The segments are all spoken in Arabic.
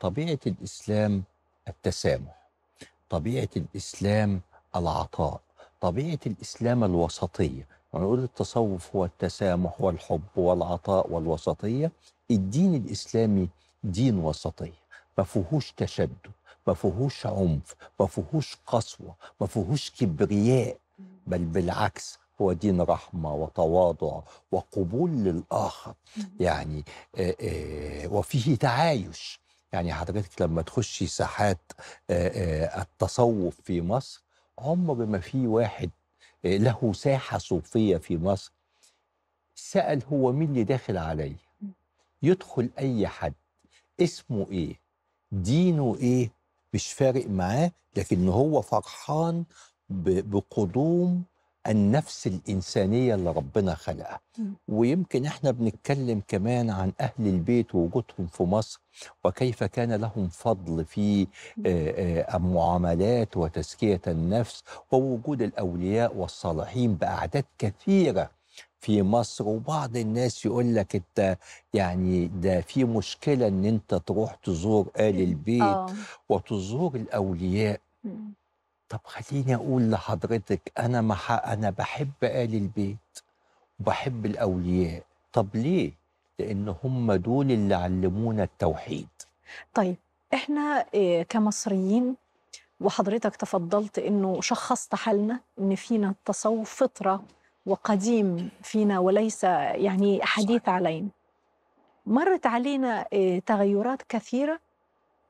طبيعه الاسلام التسامح طبيعه الاسلام العطاء طبيعه الاسلام الوسطيه ونقول يعني التصوف هو التسامح والحب والعطاء والوسطيه الدين الاسلامي دين وسطيه ما فيهوش تشدد ما فيهوش عنف ما فيهوش قسوه ما فيهوش كبرياء بل بالعكس هو دين رحمة وتواضع وقبول للآخر يعني وفيه تعايش يعني حضرتك لما تخشي ساحات التصوف في مصر عمر ما في واحد له ساحة صوفية في مصر سأل هو مين اللي داخل علي يدخل أي حد اسمه إيه دينه إيه مش فارق معاه لكن هو فرحان بقدوم النفس الإنسانية اللي ربنا خلقها ويمكن احنا بنتكلم كمان عن أهل البيت ووجودهم في مصر وكيف كان لهم فضل في المعاملات آه، آه، وتزكية النفس ووجود الأولياء والصالحين بأعداد كثيرة في مصر وبعض الناس يقول لك انت يعني ده في مشكله ان انت تروح تزور ال البيت آه. وتزور الاولياء طب خليني اقول لحضرتك انا مح... انا بحب ال البيت وبحب الاولياء طب ليه لان هم دول اللي علمونا التوحيد طيب احنا كمصريين وحضرتك تفضلت انه شخصت حالنا ان فينا التصوف فطره وقديم فينا وليس يعني حديث علينا مرت علينا تغيرات كثيره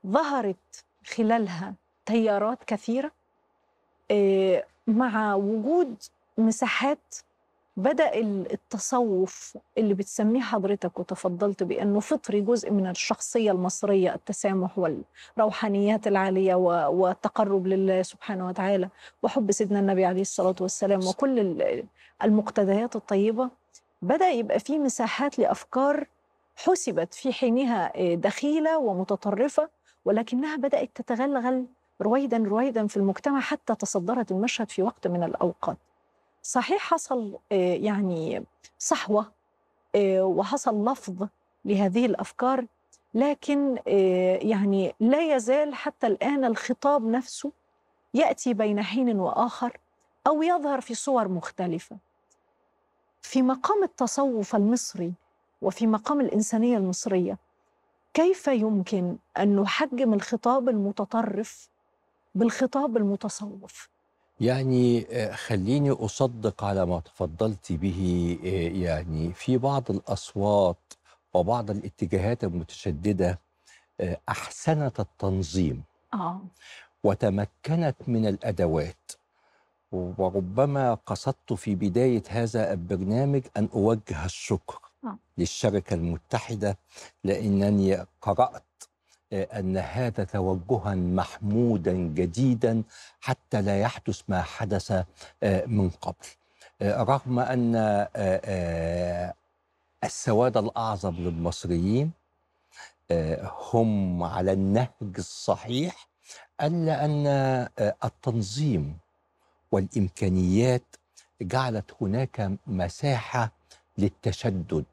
ظهرت خلالها تيارات كثيره آه، مع وجود مساحات بدأ التصوف اللي بتسميه حضرتك وتفضلت بأنه فطري جزء من الشخصية المصرية التسامح والروحانيات العالية والتقرب لله سبحانه وتعالى وحب سيدنا النبي عليه الصلاة والسلام وكل المقتديات الطيبة بدأ يبقى في مساحات لأفكار حسبت في حينها آه، دخيلة ومتطرفة ولكنها بدأت تتغلغل رويدا رويدا في المجتمع حتى تصدرت المشهد في وقت من الأوقات صحيح حصل آه، يعني صحوة آه، وحصل لفظ لهذه الأفكار لكن آه، يعني لا يزال حتى الآن الخطاب نفسه يأتي بين حين وآخر أو يظهر في صور مختلفة في مقام التصوف المصري وفي مقام الإنسانية المصرية كيف يمكن أن نحجم الخطاب المتطرف بالخطاب المتصوف يعني آه، خليني أصدق على ما تفضلت به آه، يعني في بعض الأصوات وبعض الاتجاهات المتشددة آه، أحسنت التنظيم آه. وتمكنت من الأدوات وربما قصدت في بداية هذا البرنامج أن أوجه الشكر آه. للشركة المتحدة لأنني قرأت ان هذا توجها محمودا جديدا حتى لا يحدث ما حدث آه، من قبل آه، رغم ان آه، السواد الاعظم للمصريين هم على النهج الصحيح الا ان التنظيم والامكانيات جعلت هناك مساحه للتشدد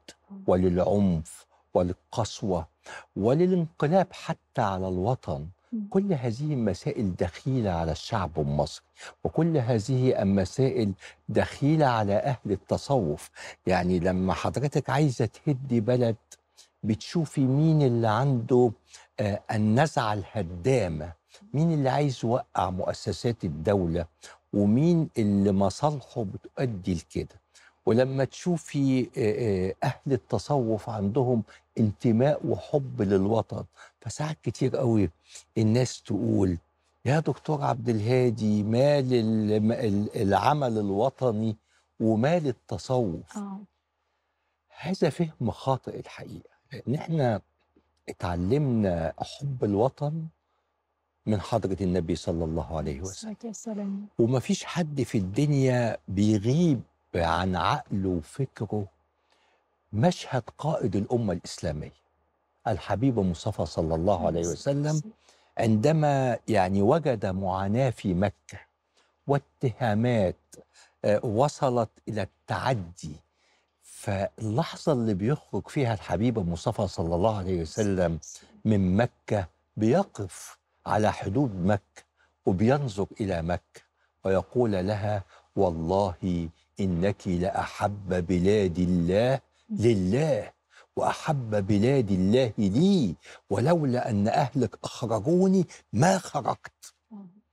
وللعنف وللقسوه وللانقلاب حتى على الوطن كل هذه مسائل دخيلة على الشعب المصري وكل هذه المسائل دخيلة على أهل التصوف يعني لما حضرتك عايزة تهدي بلد بتشوفي مين اللي عنده آه النزعة الهدامة مين اللي عايز يوقع مؤسسات الدولة ومين اللي مصالحه بتؤدي لكده ولما تشوفي أهل التصوف عندهم انتماء وحب للوطن فساعات كتير قوي الناس تقول يا دكتور عبد الهادي مال العمل الوطني ومال التصوف أوه. هذا فهم خاطئ الحقيقة لأن احنا اتعلمنا حب الوطن من حضرة النبي صلى الله عليه وسلم ومفيش حد في الدنيا بيغيب عن عقله وفكره مشهد قائد الأمة الإسلامية الحبيب مصطفى صلى الله عليه وسلم عندما يعني وجد معاناة في مكة واتهامات آه، وصلت إلى التعدي فاللحظة اللي بيخرج فيها الحبيب مصطفى صلى الله عليه وسلم من مكة بيقف على حدود مكة وبينظر إلى مكة ويقول لها والله إنك لأحب بلاد الله لله وأحب بلاد الله لي ولولا أن أهلك أخرجوني ما خرجت